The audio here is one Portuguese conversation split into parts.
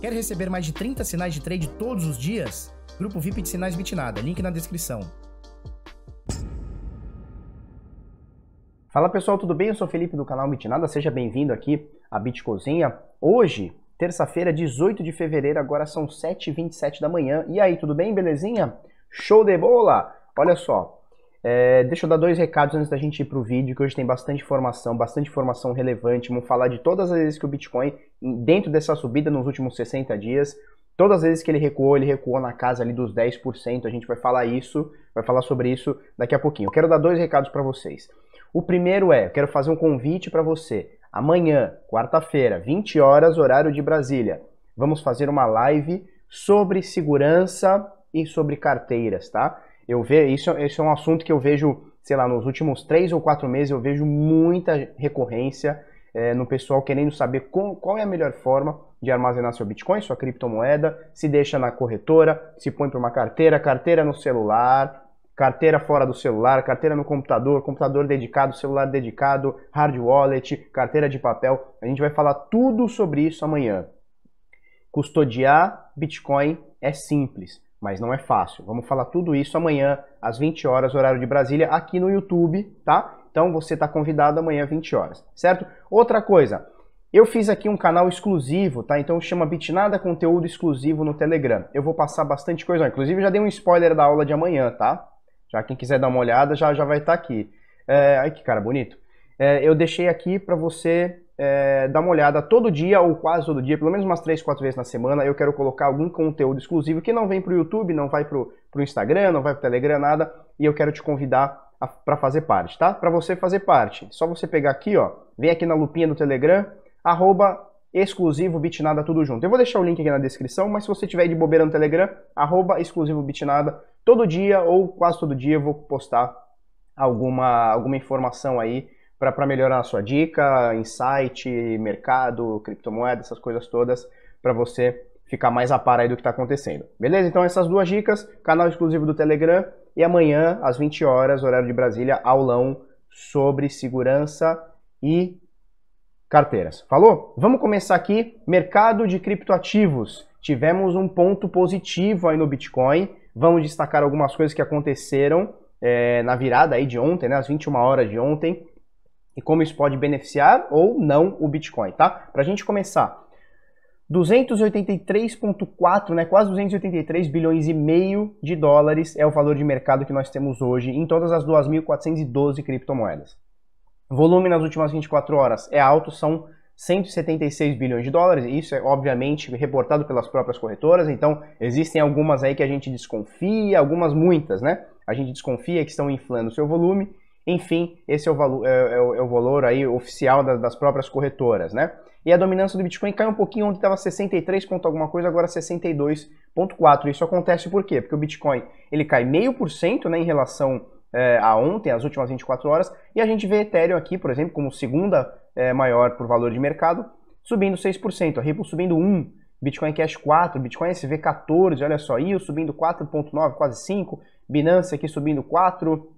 Quer receber mais de 30 sinais de trade todos os dias? Grupo VIP de Sinais Bitnada, link na descrição. Fala pessoal, tudo bem? Eu sou Felipe do canal Bitnada, seja bem-vindo aqui à Bitcozinha. Hoje, terça-feira, 18 de fevereiro, agora são 7h27 da manhã. E aí, tudo bem? Belezinha? Show de bola! Olha só, é, deixa eu dar dois recados antes da gente ir para o vídeo, que hoje tem bastante informação, bastante informação relevante. Vamos falar de todas as vezes que o Bitcoin, dentro dessa subida nos últimos 60 dias, todas as vezes que ele recuou, ele recuou na casa ali dos 10%. A gente vai falar isso, vai falar sobre isso daqui a pouquinho. Eu quero dar dois recados para vocês. O primeiro é, eu quero fazer um convite para você. Amanhã, quarta-feira, 20 horas, horário de Brasília, vamos fazer uma live sobre segurança e sobre carteiras, tá? Eu vejo isso, isso é um assunto que eu vejo, sei lá, nos últimos três ou quatro meses eu vejo muita recorrência é, no pessoal querendo saber com, qual é a melhor forma de armazenar seu Bitcoin, sua criptomoeda, se deixa na corretora, se põe para uma carteira, carteira no celular, carteira fora do celular, carteira no computador, computador dedicado, celular dedicado, hard wallet, carteira de papel. A gente vai falar tudo sobre isso amanhã. Custodiar Bitcoin é simples mas não é fácil. Vamos falar tudo isso amanhã às 20 horas, horário de Brasília, aqui no YouTube, tá? Então você está convidado amanhã às 20 horas, certo? Outra coisa, eu fiz aqui um canal exclusivo, tá? Então chama Bitnada Conteúdo Exclusivo no Telegram. Eu vou passar bastante coisa, inclusive já dei um spoiler da aula de amanhã, tá? Já quem quiser dar uma olhada já, já vai estar tá aqui. É... Ai que cara bonito. É, eu deixei aqui para você é, dar uma olhada todo dia ou quase todo dia, pelo menos umas 3, 4 vezes na semana. Eu quero colocar algum conteúdo exclusivo que não vem para o YouTube, não vai para o Instagram, não vai para o Telegram, nada. E eu quero te convidar para fazer parte, tá? Para você fazer parte, só você pegar aqui, ó, vem aqui na lupinha do Telegram, arroba exclusivo bitnada tudo junto. Eu vou deixar o link aqui na descrição, mas se você tiver de bobeira no Telegram, arroba exclusivo bitnada todo dia ou quase todo dia eu vou postar alguma, alguma informação aí para melhorar a sua dica, insight, mercado, criptomoeda, essas coisas todas, para você ficar mais a par aí do que está acontecendo. Beleza? Então essas duas dicas, canal exclusivo do Telegram e amanhã às 20 horas, horário de Brasília, aulão sobre segurança e carteiras. Falou? Vamos começar aqui, mercado de criptoativos. Tivemos um ponto positivo aí no Bitcoin, vamos destacar algumas coisas que aconteceram é, na virada aí de ontem, né, às 21 horas de ontem e como isso pode beneficiar ou não o Bitcoin, tá? Para a gente começar, 283,4, né, quase 283 bilhões e meio de dólares é o valor de mercado que nós temos hoje em todas as 2.412 criptomoedas. Volume nas últimas 24 horas é alto, são 176 bilhões de dólares, isso é obviamente reportado pelas próprias corretoras, então existem algumas aí que a gente desconfia, algumas muitas, né? A gente desconfia que estão inflando o seu volume enfim, esse é o, valor, é, é, é o valor aí oficial das, das próprias corretoras, né? E a dominância do Bitcoin caiu um pouquinho, onde estava 63 ponto alguma coisa, agora 62.4. Isso acontece por quê? Porque o Bitcoin ele cai meio por cento, né, em relação é, a ontem, as últimas 24 horas, e a gente vê Ethereum aqui, por exemplo, como segunda é, maior por valor de mercado, subindo 6%, a Ripple subindo 1%, Bitcoin Cash 4, Bitcoin SV 14, olha só, IO subindo 4.9, quase 5, Binance aqui subindo 4,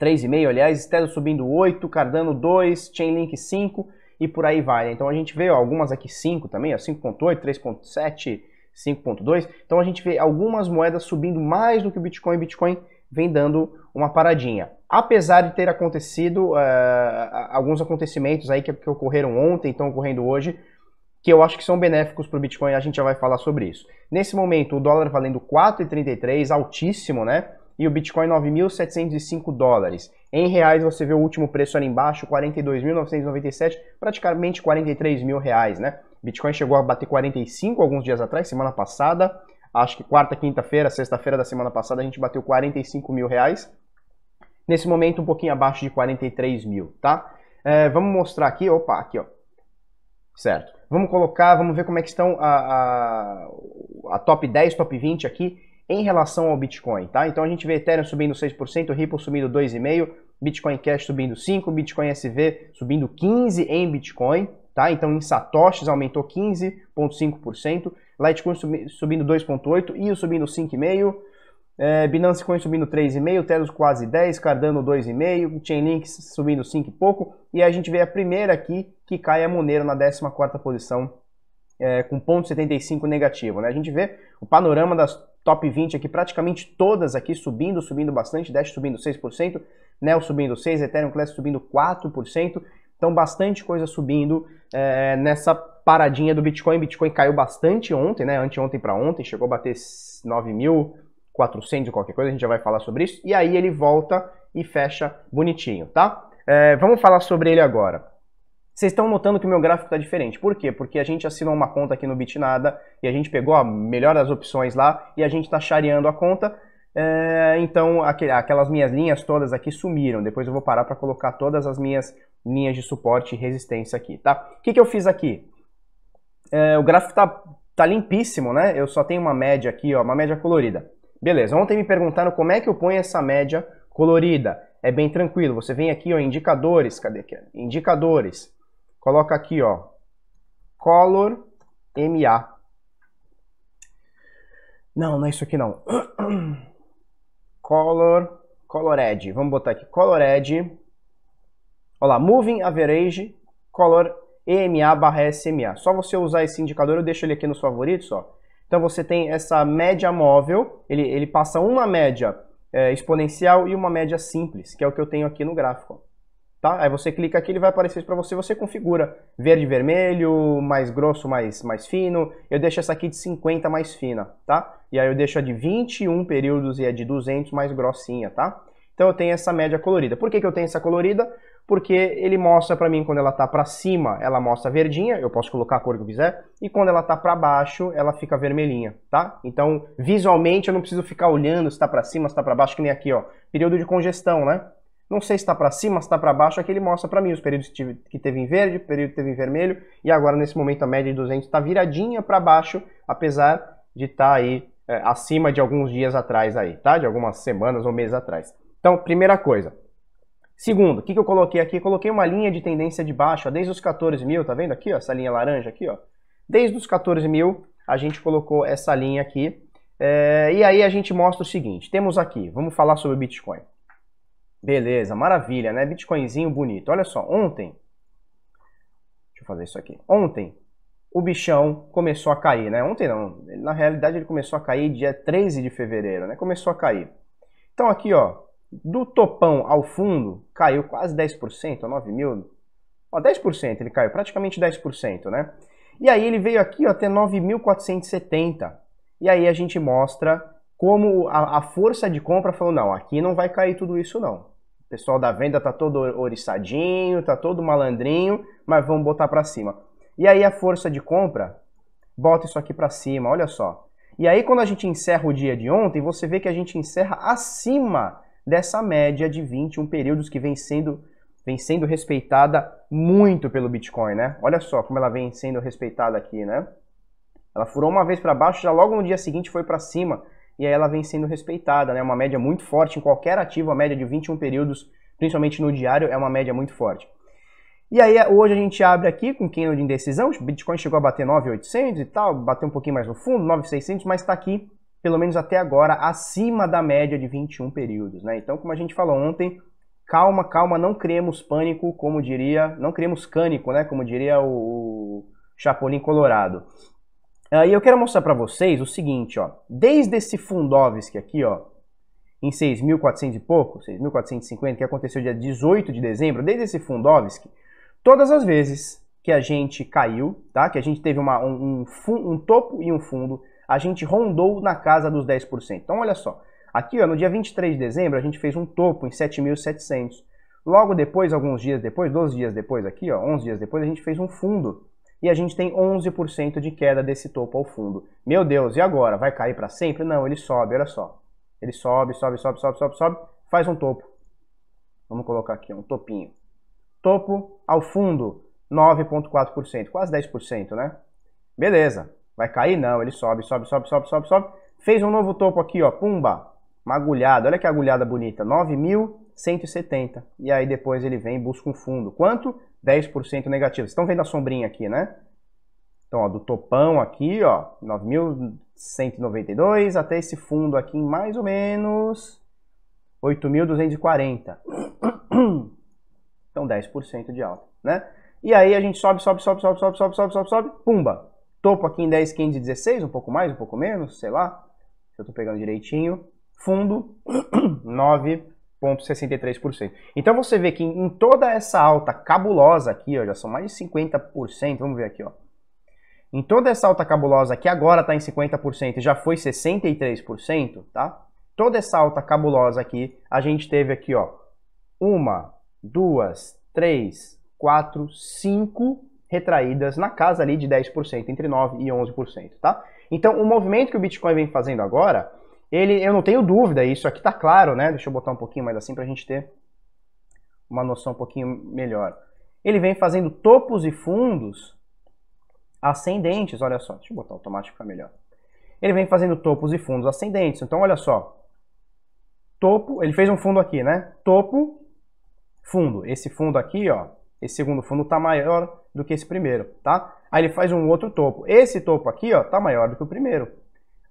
3,5, aliás, Stellar subindo 8, Cardano 2, Chainlink 5 e por aí vai. Então a gente vê ó, algumas aqui 5 também, 5.8, 3.7, 5.2. Então a gente vê algumas moedas subindo mais do que o Bitcoin. Bitcoin vem dando uma paradinha. Apesar de ter acontecido uh, alguns acontecimentos aí que, que ocorreram ontem, estão ocorrendo hoje, que eu acho que são benéficos para o Bitcoin, a gente já vai falar sobre isso. Nesse momento, o dólar valendo 4,33, altíssimo, né? e o Bitcoin 9.705 dólares. Em reais você vê o último preço ali embaixo, 42.997, praticamente 43 mil reais, né? Bitcoin chegou a bater 45 alguns dias atrás, semana passada, acho que quarta, quinta-feira, sexta-feira da semana passada a gente bateu 45 mil reais. Nesse momento um pouquinho abaixo de 43 mil, tá? É, vamos mostrar aqui, opa, aqui ó, certo? Vamos colocar, vamos ver como é que estão a, a, a top 10, top 20 aqui em relação ao Bitcoin, tá? Então a gente vê Ethereum subindo 6%, Ripple subindo 2,5%, Bitcoin Cash subindo 5%, Bitcoin SV subindo 15% em Bitcoin, tá? Então em satoshis aumentou 15,5%, Litecoin subindo 2,8%, IO subindo 5,5%, é, Binance Coin subindo 3,5%, Telos quase 10%, Cardano 2,5%, Chainlink subindo 5 e pouco, e a gente vê a primeira aqui que cai a Monero na 14ª posição é, com 0,75 negativo. Né? A gente vê o panorama das top 20 aqui, praticamente todas aqui subindo, subindo bastante, Dash subindo 6%, Neo subindo 6%, Ethereum Classic subindo 4%, então bastante coisa subindo é, nessa paradinha do Bitcoin. Bitcoin caiu bastante ontem, né, anteontem para ontem, chegou a bater 9.400 qualquer coisa, a gente já vai falar sobre isso, e aí ele volta e fecha bonitinho, tá? É, vamos falar sobre ele agora. Vocês estão notando que o meu gráfico está diferente. Por quê? Porque a gente assinou uma conta aqui no Bitnada e a gente pegou a melhor das opções lá e a gente está chareando a conta. É, então, aquelas minhas linhas todas aqui sumiram. Depois eu vou parar para colocar todas as minhas linhas de suporte e resistência aqui, tá? O que, que eu fiz aqui? É, o gráfico está tá limpíssimo, né? Eu só tenho uma média aqui, ó, uma média colorida. Beleza, ontem me perguntaram como é que eu ponho essa média colorida. É bem tranquilo, você vem aqui, ó, indicadores, cadê que é? Indicadores Coloca aqui, ó, color MA. Não, não é isso aqui não. color, edge. Vamos botar aqui, colored. Olha lá, moving average, color EMA barra SMA. Só você usar esse indicador, eu deixo ele aqui nos favoritos, ó. Então você tem essa média móvel, ele, ele passa uma média é, exponencial e uma média simples, que é o que eu tenho aqui no gráfico tá? Aí você clica aqui, ele vai aparecer para você, você configura verde, vermelho, mais grosso, mais, mais fino. Eu deixo essa aqui de 50 mais fina, tá? E aí eu deixo a de 21 períodos e a de 200 mais grossinha, tá? Então eu tenho essa média colorida. Por que, que eu tenho essa colorida? Porque ele mostra para mim quando ela tá para cima, ela mostra verdinha, eu posso colocar a cor que eu quiser, e quando ela tá para baixo, ela fica vermelhinha, tá? Então, visualmente eu não preciso ficar olhando se tá para cima, se tá para baixo, que nem aqui, ó. Período de congestão, né? não sei se está para cima, se está para baixo, aqui ele mostra para mim os períodos que, tive, que teve em verde, o período que teve em vermelho, e agora nesse momento a média de 200 está viradinha para baixo, apesar de estar tá aí é, acima de alguns dias atrás aí, tá? De algumas semanas ou meses atrás. Então, primeira coisa. Segundo, o que, que eu coloquei aqui? Eu coloquei uma linha de tendência de baixo, ó, desde os 14 mil, tá vendo aqui, ó, essa linha laranja aqui, ó? Desde os 14 mil, a gente colocou essa linha aqui, é, e aí a gente mostra o seguinte, temos aqui, vamos falar sobre o Bitcoin. Beleza, maravilha, né? Bitcoinzinho bonito. Olha só, ontem. Deixa eu fazer isso aqui. Ontem, o bichão começou a cair, né? Ontem não. Na realidade, ele começou a cair dia 13 de fevereiro, né? Começou a cair. Então, aqui, ó. Do topão ao fundo, caiu quase 10%, 9 mil. Ó, 10% ele caiu, praticamente 10%, né? E aí ele veio aqui ó, até 9.470. E aí a gente mostra como a, a força de compra falou, não, aqui não vai cair tudo isso não. O pessoal da venda tá todo oriçadinho, tá todo malandrinho, mas vamos botar para cima. E aí a força de compra bota isso aqui para cima, olha só. E aí quando a gente encerra o dia de ontem, você vê que a gente encerra acima dessa média de 21 períodos que vem sendo vem sendo respeitada muito pelo Bitcoin, né? Olha só como ela vem sendo respeitada aqui, né? Ela furou uma vez para baixo, já logo no dia seguinte foi para cima, e aí ela vem sendo respeitada, né? Uma média muito forte em qualquer ativo, a média de 21 períodos, principalmente no diário, é uma média muito forte. E aí hoje a gente abre aqui com candle de indecisão, o Bitcoin chegou a bater 9.800 e tal, bateu um pouquinho mais no fundo, 9.600, mas está aqui, pelo menos até agora, acima da média de 21 períodos, né? Então, como a gente falou ontem, calma, calma, não criemos pânico, como diria, não criemos cânico, né? Como diria o Chapolin Colorado. Ah, e eu quero mostrar para vocês o seguinte, ó. Desde esse Fundovsk aqui, ó, em 6.400 e pouco, 6.450, que aconteceu dia 18 de dezembro, desde esse Fundovsk, todas as vezes que a gente caiu, tá? Que a gente teve uma, um, um, um topo e um fundo, a gente rondou na casa dos 10%. Então, olha só. Aqui, ó, no dia 23 de dezembro, a gente fez um topo em 7.700. Logo depois, alguns dias depois, 12 dias depois aqui, ó, 11 dias depois, a gente fez um fundo e a gente tem 11% de queda desse topo ao fundo. Meu Deus, e agora? Vai cair para sempre? Não, ele sobe, olha só. Ele sobe, sobe, sobe, sobe, sobe, sobe, faz um topo. Vamos colocar aqui um topinho. Topo ao fundo, 9,4%, quase 10%, né? Beleza, vai cair? Não, ele sobe, sobe, sobe, sobe, sobe, sobe. Fez um novo topo aqui, ó, pumba, uma agulhada, olha que agulhada bonita, 9.000 170. E aí depois ele vem e busca um fundo. Quanto? 10% negativo. Vocês estão vendo a sombrinha aqui, né? Então, ó, do topão aqui, ó, 9.192 até esse fundo aqui em mais ou menos 8.240. Então, 10% de alta, né? E aí a gente sobe, sobe, sobe, sobe, sobe, sobe, sobe, sobe, sobe, pumba. Topo aqui em 10, 15, 16, um pouco mais, um pouco menos, sei lá. Se eu tô pegando direitinho. Fundo, 9, 0,63%. Então você vê que em toda essa alta cabulosa aqui, ó, já são mais de 50%, vamos ver aqui, ó. Em toda essa alta cabulosa que agora está em 50% e já foi 63%, tá? Toda essa alta cabulosa aqui, a gente teve aqui, ó, uma, duas, três, quatro, cinco retraídas na casa ali de 10%, entre 9% e 11%, tá? Então, o movimento que o Bitcoin vem fazendo agora ele, eu não tenho dúvida, isso aqui está claro, né? Deixa eu botar um pouquinho mais assim para a gente ter uma noção um pouquinho melhor. Ele vem fazendo topos e fundos ascendentes, olha só. Deixa eu botar automático para melhor. Ele vem fazendo topos e fundos ascendentes. Então, olha só. Topo, ele fez um fundo aqui, né? Topo, fundo. Esse fundo aqui, ó, esse segundo fundo está maior do que esse primeiro, tá? Aí ele faz um outro topo. Esse topo aqui, ó, está maior do que o primeiro.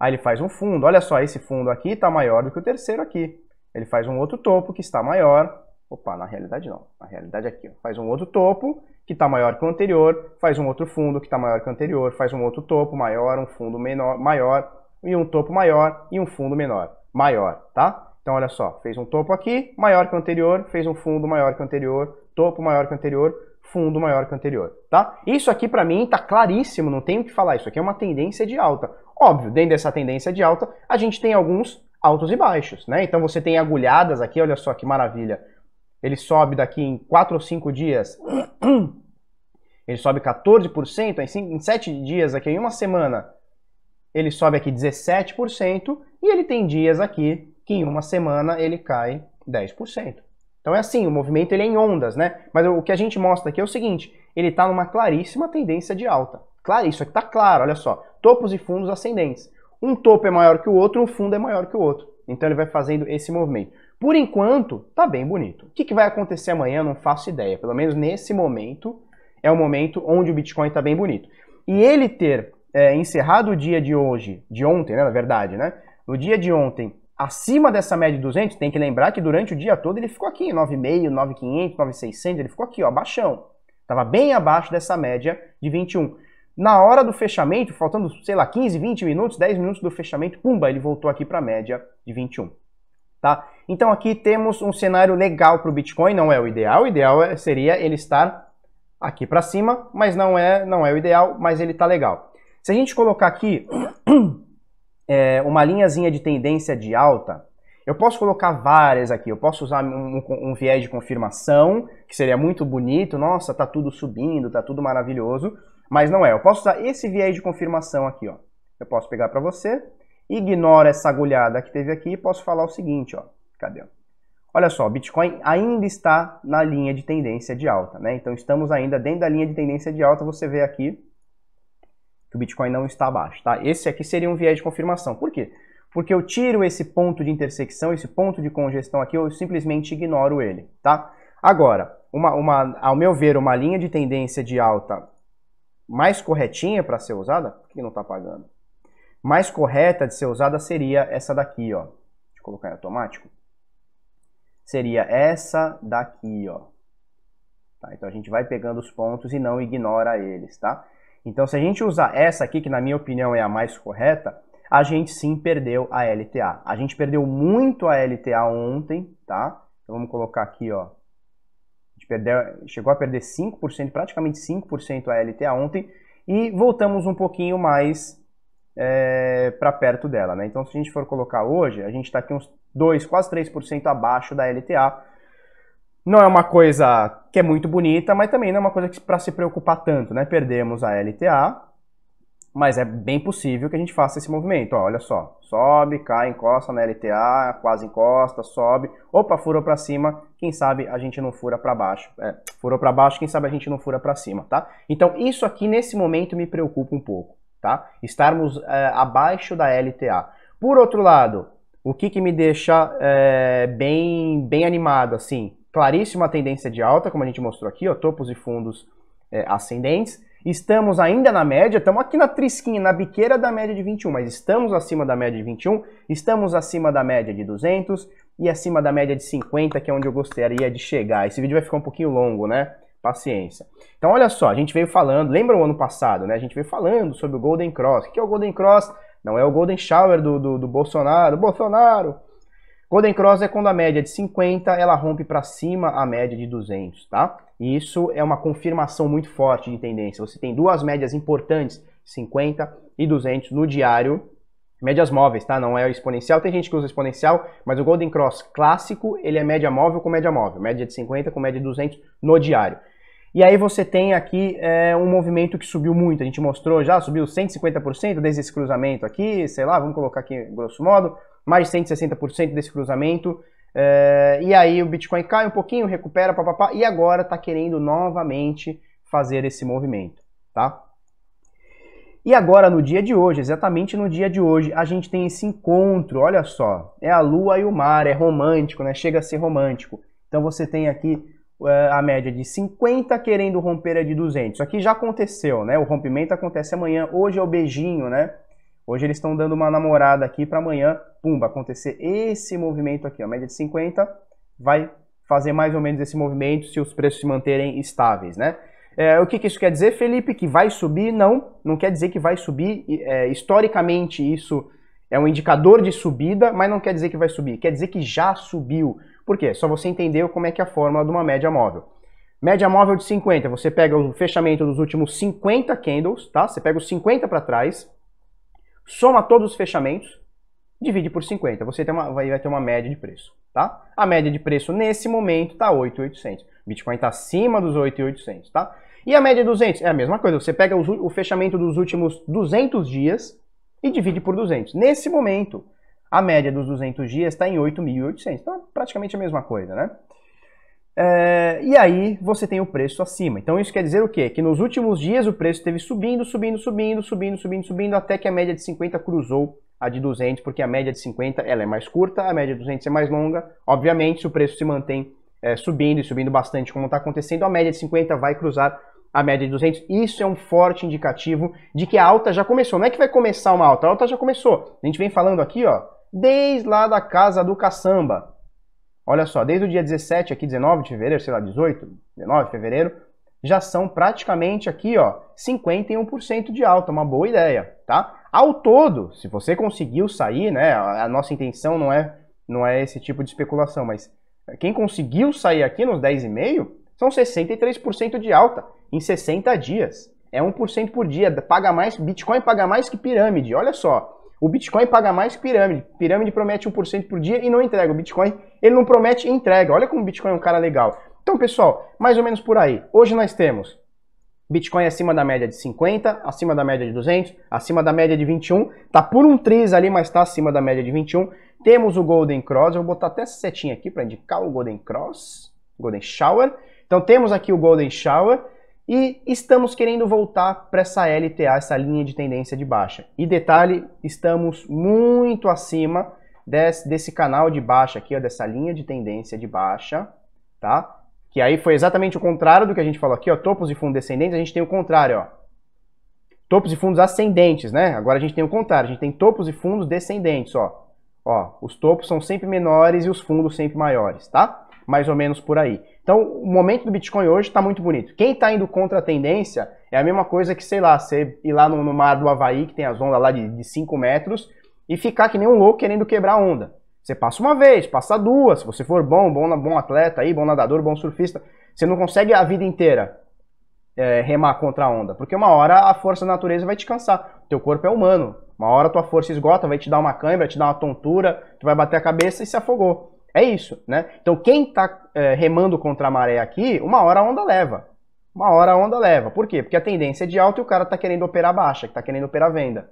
Aí ele faz um fundo, olha só, esse fundo aqui está maior do que o terceiro aqui. Ele faz um outro topo que está maior. Opa, na realidade não. Na realidade é aqui, ó. faz um outro topo que está maior que o anterior, faz um outro fundo que está maior que o anterior, faz um outro topo maior, um fundo menor, maior, e um topo maior e um fundo menor, maior, tá? Então olha só, fez um topo aqui, maior que o anterior, fez um fundo maior que o anterior, topo maior que o anterior, fundo maior que o anterior, tá? Isso aqui para mim tá claríssimo, não tenho o que falar, isso aqui é uma tendência de alta. Óbvio, dentro dessa tendência de alta, a gente tem alguns altos e baixos, né? Então você tem agulhadas aqui, olha só que maravilha. Ele sobe daqui em 4 ou 5 dias, ele sobe 14%, em, em 7 dias aqui, em uma semana, ele sobe aqui 17%, e ele tem dias aqui que em uma semana ele cai 10%. Então é assim, o movimento ele é em ondas, né? Mas o que a gente mostra aqui é o seguinte, ele está numa claríssima tendência de alta. Claro, isso aqui está claro, olha só. Topos e fundos ascendentes. Um topo é maior que o outro, um fundo é maior que o outro. Então ele vai fazendo esse movimento. Por enquanto, tá bem bonito. O que, que vai acontecer amanhã, não faço ideia. Pelo menos nesse momento, é o momento onde o Bitcoin está bem bonito. E ele ter é, encerrado o dia de hoje, de ontem, né, na verdade, né? No dia de ontem, acima dessa média de 200, tem que lembrar que durante o dia todo ele ficou aqui, 9,5, 9,500, 9,600, ele ficou aqui, ó, baixão. Estava bem abaixo dessa média de 21. Na hora do fechamento, faltando, sei lá, 15, 20 minutos, 10 minutos do fechamento, pumba, ele voltou aqui para a média de 21. Tá? Então aqui temos um cenário legal para o Bitcoin, não é o ideal, o ideal é, seria ele estar aqui para cima, mas não é, não é o ideal, mas ele está legal. Se a gente colocar aqui é, uma linhazinha de tendência de alta, eu posso colocar várias aqui, eu posso usar um, um, um viés de confirmação, que seria muito bonito, nossa, tá tudo subindo, tá tudo maravilhoso, mas não é. Eu posso usar esse viés de confirmação aqui, ó. Eu posso pegar para você, ignora essa agulhada que teve aqui e posso falar o seguinte, ó. Cadê? Olha só, Bitcoin ainda está na linha de tendência de alta, né? Então estamos ainda dentro da linha de tendência de alta, você vê aqui que o Bitcoin não está abaixo, tá? Esse aqui seria um viés de confirmação. Por quê? porque eu tiro esse ponto de intersecção, esse ponto de congestão aqui, eu simplesmente ignoro ele, tá? Agora, uma, uma, ao meu ver, uma linha de tendência de alta mais corretinha para ser usada, por que não está pagando? Mais correta de ser usada seria essa daqui, ó. Deixa eu colocar em automático. Seria essa daqui, ó. Tá, então a gente vai pegando os pontos e não ignora eles, tá? Então se a gente usar essa aqui, que na minha opinião é a mais correta, a gente sim perdeu a LTA. A gente perdeu muito a LTA ontem, tá? Então vamos colocar aqui, ó. A gente perdeu, chegou a perder 5%, praticamente 5% a LTA ontem e voltamos um pouquinho mais é, para perto dela, né? Então se a gente for colocar hoje, a gente está aqui uns 2, quase 3% abaixo da LTA. Não é uma coisa que é muito bonita, mas também não é uma coisa para se preocupar tanto, né? Perdemos a LTA, mas é bem possível que a gente faça esse movimento. Ó, olha só, sobe, cai, encosta na LTA, quase encosta, sobe. Opa, furou para cima. Quem sabe a gente não fura para baixo. É, furou para baixo, quem sabe a gente não fura para cima, tá? Então isso aqui nesse momento me preocupa um pouco, tá? Estarmos é, abaixo da LTA. Por outro lado, o que, que me deixa é, bem, bem animado, assim, claríssima tendência de alta, como a gente mostrou aqui, ó, topos e fundos é, ascendentes Estamos ainda na média, estamos aqui na trisquinha, na biqueira da média de 21, mas estamos acima da média de 21, estamos acima da média de 200 e acima da média de 50, que é onde eu gostaria de chegar. Esse vídeo vai ficar um pouquinho longo, né? Paciência. Então, olha só, a gente veio falando, lembra o ano passado, né? A gente veio falando sobre o Golden Cross. O que é o Golden Cross? Não é o Golden Shower do, do, do Bolsonaro. Bolsonaro! Golden Cross é quando a média de 50, ela rompe para cima a média de 200, tá? E isso é uma confirmação muito forte de tendência. Você tem duas médias importantes, 50 e 200 no diário, médias móveis, tá? Não é exponencial, tem gente que usa exponencial, mas o Golden Cross clássico, ele é média móvel com média móvel, média de 50 com média de 200 no diário. E aí você tem aqui é, um movimento que subiu muito, a gente mostrou já, subiu 150% desde esse cruzamento aqui, sei lá, vamos colocar aqui grosso modo, mais de 160% desse cruzamento, é, e aí o Bitcoin cai um pouquinho, recupera, papapá, e agora está querendo novamente fazer esse movimento, tá? E agora, no dia de hoje, exatamente no dia de hoje, a gente tem esse encontro, olha só, é a lua e o mar, é romântico, né? Chega a ser romântico. Então você tem aqui é, a média de 50 querendo romper a de 200. Isso aqui já aconteceu, né? O rompimento acontece amanhã, hoje é o beijinho, né? Hoje eles estão dando uma namorada aqui para amanhã, pumba, acontecer esse movimento aqui, A média de 50, vai fazer mais ou menos esse movimento se os preços se manterem estáveis, né? É, o que, que, isso quer dizer, Felipe? Que vai subir? Não, não quer dizer que vai subir. É, historicamente, isso é um indicador de subida, mas não quer dizer que vai subir. Quer dizer que já subiu. Por quê? Só você entender como é que é a fórmula de uma média móvel. Média móvel de 50, você pega o fechamento dos últimos 50 candles, tá? Você pega os 50 para trás, soma todos os fechamentos, divide por 50. Você tem uma, vai, ter uma média de preço, tá? A média de preço nesse momento está 8,800. Bitcoin está acima dos 8,800, tá? E a média de 200 é a mesma coisa. Você pega os, o fechamento dos últimos 200 dias e divide por 200. Nesse momento, a média dos 200 dias está em 8.800. Então, é praticamente a mesma coisa, né? É, e aí você tem o preço acima. Então isso quer dizer o quê? Que nos últimos dias o preço esteve subindo, subindo, subindo, subindo, subindo, subindo, até que a média de 50 cruzou a de 200, porque a média de 50 ela é mais curta, a média de 200 é mais longa. Obviamente, se o preço se mantém é, subindo e subindo bastante, como está acontecendo, a média de 50 vai cruzar a média de 200. Isso é um forte indicativo de que a alta já começou. Não é que vai começar uma alta, a alta já começou. A gente vem falando aqui, ó, desde lá da casa do caçamba Olha só, desde o dia 17 aqui, 19 de fevereiro, sei lá, 18, 19 de fevereiro, já são praticamente aqui, ó, 51% de alta, uma boa ideia, tá? Ao todo, se você conseguiu sair, né, a nossa intenção não é não é esse tipo de especulação, mas quem conseguiu sair aqui nos 10,5 são 63% de alta em 60 dias. É 1% por dia, paga mais, Bitcoin paga mais que pirâmide, olha só. O Bitcoin paga mais que pirâmide. Pirâmide promete 1% por dia e não entrega. O Bitcoin, ele não promete entrega. Olha como o Bitcoin é um cara legal. Então, pessoal, mais ou menos por aí. Hoje nós temos Bitcoin acima da média de 50, acima da média de 200, acima da média de 21. Tá por um triz ali, mas tá acima da média de 21. Temos o Golden Cross. Eu vou botar até essa setinha aqui para indicar o Golden Cross, Golden Shower. Então temos aqui o Golden Shower e estamos querendo voltar para essa LTA, essa linha de tendência de baixa. E detalhe, estamos muito acima desse, desse canal de baixa aqui, ó, dessa linha de tendência de baixa, tá? Que aí foi exatamente o contrário do que a gente falou aqui, ó, topos e fundos descendentes, a gente tem o contrário, ó. Topos e fundos ascendentes, né? Agora a gente tem o contrário, a gente tem topos e fundos descendentes, ó. Ó, os topos são sempre menores e os fundos sempre maiores, tá? Mais ou menos por aí. Então, o momento do Bitcoin hoje está muito bonito. Quem está indo contra a tendência é a mesma coisa que, sei lá, você ir lá no, no mar do Havaí, que tem as ondas lá de 5 metros, e ficar que nem um louco querendo quebrar a onda. Você passa uma vez, passa duas, se você for bom, bom, bom atleta aí, bom nadador, bom surfista, você não consegue a vida inteira é, remar contra a onda, porque uma hora a força da natureza vai te cansar. O teu corpo é humano, uma hora tua força esgota, vai te dar uma câimbra, te dar uma tontura, tu vai bater a cabeça e se afogou. É isso, né? Então quem tá é, remando contra a maré aqui, uma hora a onda leva. Uma hora a onda leva. Por quê? Porque a tendência é de alta e o cara tá querendo operar baixa, que tá querendo operar venda.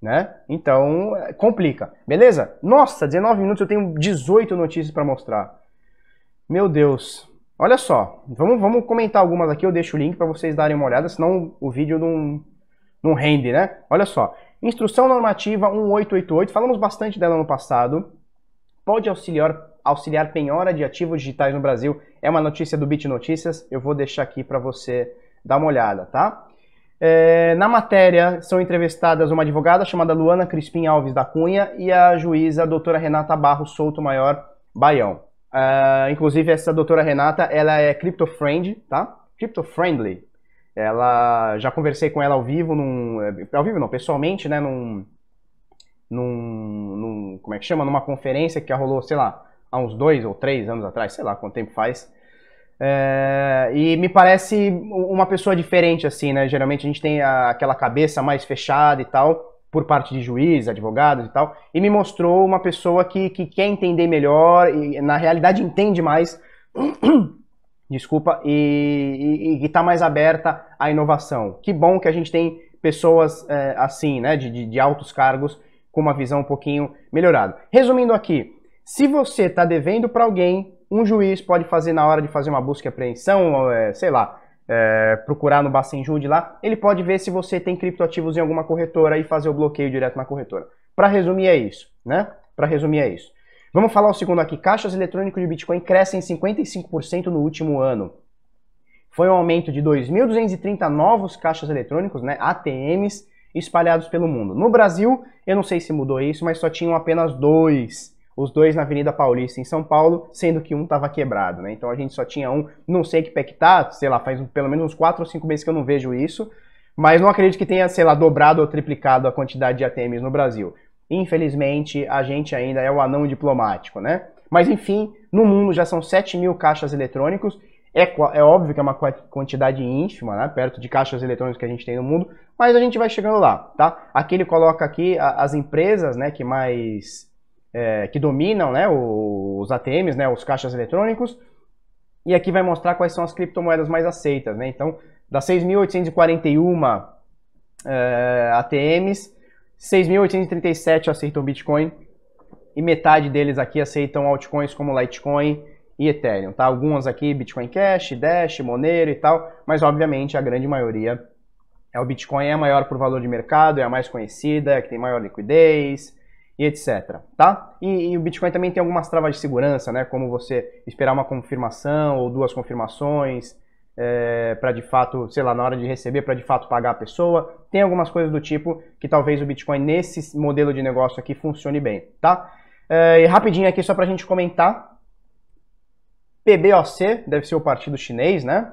Né? Então, é, complica. Beleza? Nossa, 19 minutos, eu tenho 18 notícias para mostrar. Meu Deus. Olha só, vamos, vamos comentar algumas aqui, eu deixo o link para vocês darem uma olhada, senão o vídeo não, não rende, né? Olha só, Instrução Normativa 1888, falamos bastante dela no passado, pode auxiliar, auxiliar penhora de ativos digitais no Brasil. É uma notícia do Bit Notícias, eu vou deixar aqui para você dar uma olhada, tá? É, na matéria, são entrevistadas uma advogada chamada Luana Crispim Alves da Cunha e a juíza a doutora Renata Barro Souto Maior Baião. Uh, inclusive, essa doutora Renata, ela é crypto-friend, tá? Crypto-friendly. Ela, já conversei com ela ao vivo, num, é, ao vivo não, pessoalmente, né, num, num, num, Como é que chama? Numa conferência que rolou, sei lá, há uns dois ou três anos atrás, sei lá quanto tempo faz. É, e me parece uma pessoa diferente, assim, né? Geralmente a gente tem a, aquela cabeça mais fechada e tal, por parte de juízes, advogados e tal. E me mostrou uma pessoa que, que quer entender melhor e, na realidade, entende mais. desculpa, e, e, e tá mais aberta à inovação. Que bom que a gente tem pessoas é, assim, né, de, de, de altos cargos, com uma visão um pouquinho melhorada. Resumindo aqui, se você está devendo para alguém, um juiz pode fazer na hora de fazer uma busca e apreensão, é, sei lá, é, procurar no bacenjud lá, ele pode ver se você tem criptoativos em alguma corretora e fazer o bloqueio direto na corretora. Para resumir é isso, né? Para resumir é isso. Vamos falar o segundo aqui. Caixas eletrônicos de Bitcoin crescem 55% no último ano. Foi um aumento de 2.230 novos caixas eletrônicos, né, ATMs, espalhados pelo mundo. No Brasil, eu não sei se mudou isso, mas só tinham apenas dois. Os dois na Avenida Paulista, em São Paulo, sendo que um estava quebrado, né? Então a gente só tinha um, não sei que pé que tá, sei lá, faz pelo menos uns 4 ou 5 meses que eu não vejo isso, mas não acredito que tenha, sei lá, dobrado ou triplicado a quantidade de ATMs no Brasil. Infelizmente, a gente ainda é o anão diplomático, né? Mas enfim, no mundo já são 7 mil caixas eletrônicos é, é, óbvio que é uma quantidade ínfima, né, perto de caixas eletrônicas que a gente tem no mundo, mas a gente vai chegando lá, tá? Aqui ele coloca aqui as empresas, né, que mais é, que dominam, né, os ATMs, né, os caixas eletrônicos. E aqui vai mostrar quais são as criptomoedas mais aceitas, né? Então, das 6.841 é, ATMs, 6.837 aceitam Bitcoin e metade deles aqui aceitam altcoins como Litecoin e Ethereum, tá? Algumas aqui Bitcoin Cash, Dash, Monero e tal, mas obviamente a grande maioria é o Bitcoin é maior por valor de mercado, é a mais conhecida, é a que tem maior liquidez e etc, tá? E, e, o Bitcoin também tem algumas travas de segurança, né? Como você esperar uma confirmação ou duas confirmações é, para de fato, sei lá, na hora de receber, para de fato pagar a pessoa. Tem algumas coisas do tipo que talvez o Bitcoin nesse modelo de negócio aqui funcione bem, tá? É, e rapidinho aqui só para a gente comentar. PBOC deve ser o partido chinês, né?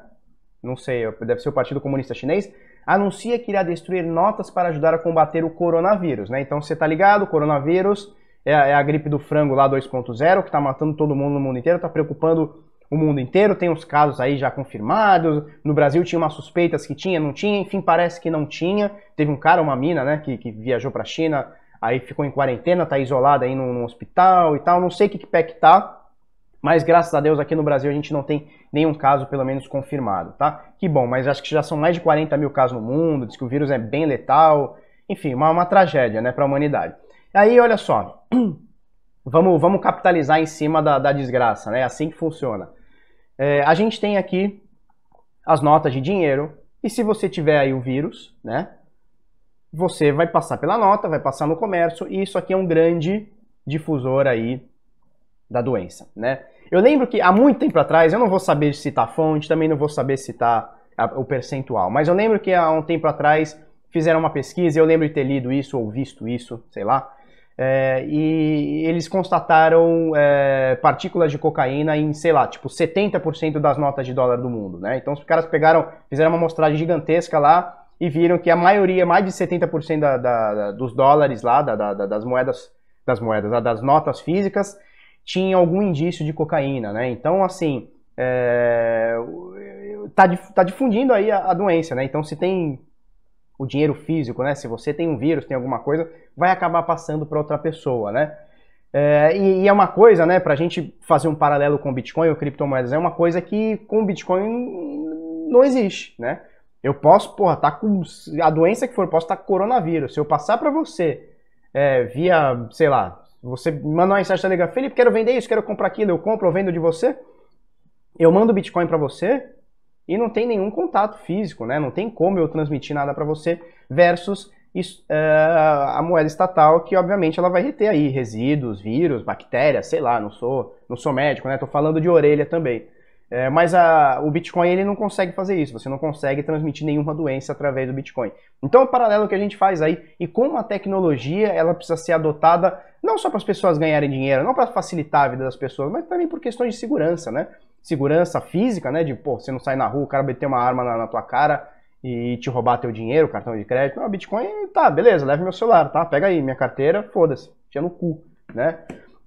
Não sei, deve ser o Partido Comunista Chinês anuncia que irá destruir notas para ajudar a combater o coronavírus, né? Então você tá ligado, o coronavírus é a, é a gripe do frango lá 2.0 que tá matando todo mundo no mundo inteiro, tá preocupando o mundo inteiro, tem os casos aí já confirmados, no Brasil tinha umas suspeitas que tinha, não tinha, enfim, parece que não tinha. Teve um cara, uma mina, né, que, que viajou pra China, aí ficou em quarentena, tá isolada aí num, num hospital e tal, não sei que, que pé que tá, mas graças a Deus aqui no Brasil a gente não tem nenhum caso, pelo menos, confirmado, tá? Que bom, mas acho que já são mais de 40 mil casos no mundo, diz que o vírus é bem letal, enfim, uma, uma tragédia, né, para a humanidade. Aí, olha só, vamos, vamos capitalizar em cima da, da desgraça, né? É assim que funciona. É, a gente tem aqui as notas de dinheiro, e se você tiver aí o vírus, né? Você vai passar pela nota, vai passar no comércio, e isso aqui é um grande difusor aí da doença, né? Eu lembro que há muito tempo atrás, eu não vou saber citar fonte, também não vou saber citar o percentual, mas eu lembro que há um tempo atrás fizeram uma pesquisa, eu lembro de ter lido isso ou visto isso, sei lá, é, e eles constataram é, partículas de cocaína em, sei lá, tipo 70% das notas de dólar do mundo, né? Então os caras pegaram, fizeram uma amostragem gigantesca lá e viram que a maioria, mais de 70% da, da, da, dos dólares lá, da, das moedas, das moedas, das notas físicas, tinha algum indício de cocaína, né? Então, assim, é, tá, tá difundindo aí a, a, doença, né? Então, se tem o dinheiro físico, né? Se você tem um vírus, tem alguma coisa, vai acabar passando para outra pessoa, né? É, e, e, é uma coisa, né? Para a gente fazer um paralelo com o Bitcoin ou criptomoedas, é uma coisa que com o Bitcoin não existe, né? Eu posso, porra, tá com a doença que for, posso estar tá com coronavírus. Se eu passar para você é, via, sei lá, você manda uma mensagem no tá Telegram, Felipe, quero vender isso, quero comprar aquilo, eu compro, eu vendo de você. Eu mando Bitcoin para você e não tem nenhum contato físico, né? Não tem como eu transmitir nada para você versus isso, uh, a moeda estatal que obviamente ela vai reter aí resíduos, vírus, bactérias, sei lá, não sou, não sou médico, né? Tô falando de orelha também. É, mas a, o Bitcoin ele não consegue fazer isso, você não consegue transmitir nenhuma doença através do Bitcoin. Então, o é paralelo que a gente faz aí, e como a tecnologia ela precisa ser adotada não só para as pessoas ganharem dinheiro, não para facilitar a vida das pessoas, mas também por questões de segurança, né? Segurança física, né? De, pô, você não sai na rua, o cara meter uma arma na, na tua cara e te roubar teu dinheiro, cartão de crédito. Não, Bitcoin, tá, beleza, leve meu celular, tá? Pega aí minha carteira, foda-se, tinha no cu, né?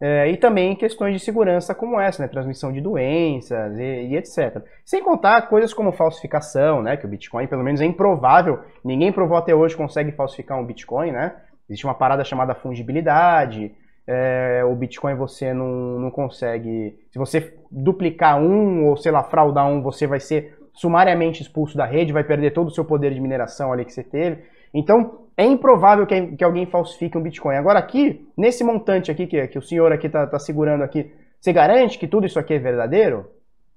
É, e também questões de segurança como essa, né? Transmissão de doenças e, e, etc. Sem contar coisas como falsificação, né? Que o Bitcoin, pelo menos, é improvável. Ninguém provou até hoje consegue falsificar um Bitcoin, né? Existe uma parada chamada fungibilidade. É, o Bitcoin você não, não consegue. Se você duplicar um ou, sei lá, fraudar um, você vai ser sumariamente expulso da rede, vai perder todo o seu poder de mineração ali que você teve. Então, é improvável que, que alguém falsifique um Bitcoin. Agora aqui, nesse montante aqui que, que o senhor aqui está tá segurando aqui, você garante que tudo isso aqui é verdadeiro?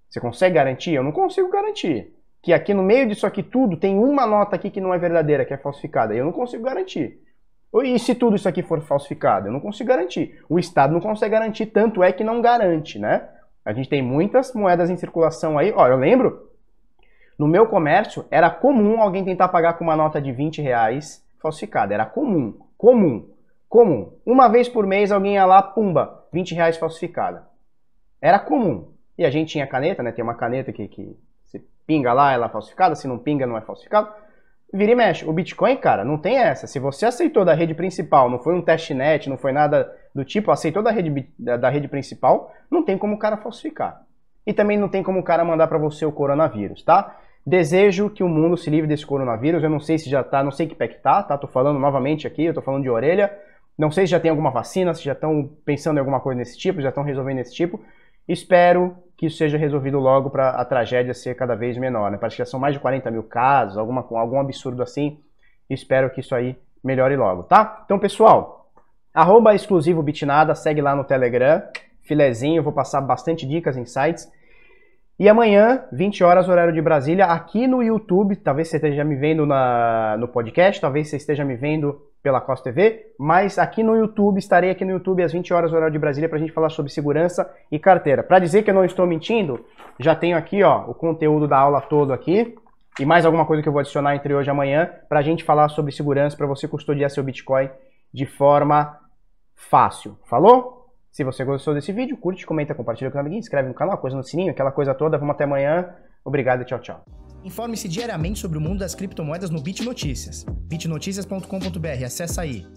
Você consegue garantir? Eu não consigo garantir. Que aqui no meio disso aqui tudo tem uma nota aqui que não é verdadeira, que é falsificada. Eu não consigo garantir. E se tudo isso aqui for falsificado? Eu não consigo garantir. O Estado não consegue garantir, tanto é que não garante, né? A gente tem muitas moedas em circulação aí. Ó, eu lembro, no meu comércio, era comum alguém tentar pagar com uma nota de 20 reais, falsificada, era comum, comum, comum. Uma vez por mês alguém ia lá, pumba, 20 reais falsificada. Era comum. E a gente tinha caneta, né? Tem uma caneta que, que se pinga lá, ela é falsificada, se não pinga, não é falsificada. Vira e mexe. O Bitcoin, cara, não tem essa. Se você aceitou da rede principal, não foi um testnet, não foi nada do tipo, aceitou da rede, da, rede principal, não tem como o cara falsificar. E também não tem como o cara mandar para você o coronavírus, tá? Desejo que o mundo se livre desse coronavírus. Eu não sei se já tá, não sei que pé que tá, tá? Tô falando novamente aqui, eu tô falando de orelha. Não sei se já tem alguma vacina, se já estão pensando em alguma coisa desse tipo, já estão resolvendo esse tipo. Espero que isso seja resolvido logo para a tragédia ser cada vez menor. Né? Parece que já são mais de 40 mil casos, alguma, algum absurdo assim. Espero que isso aí melhore logo, tá? Então, pessoal, arroba exclusivo Bitnada, segue lá no Telegram. Filezinho, vou passar bastante dicas, insights. E amanhã, 20 horas, horário de Brasília, aqui no YouTube. Talvez você esteja me vendo na, no podcast, talvez você esteja me vendo pela Costa TV, mas aqui no YouTube, estarei aqui no YouTube às 20 horas, horário de Brasília, para a gente falar sobre segurança e carteira. Para dizer que eu não estou mentindo, já tenho aqui ó, o conteúdo da aula todo aqui e mais alguma coisa que eu vou adicionar entre hoje e amanhã para a gente falar sobre segurança, para você custodiar seu Bitcoin de forma fácil. Falou? Se você gostou desse vídeo, curte, comenta, compartilha com o amiguinho, inscreve no canal, coisa no sininho, aquela coisa toda. Vamos até amanhã. Obrigado e tchau, tchau. Informe-se diariamente sobre o mundo das criptomoedas no Bit Notícias. bitnoticias.com.br. Acesse aí.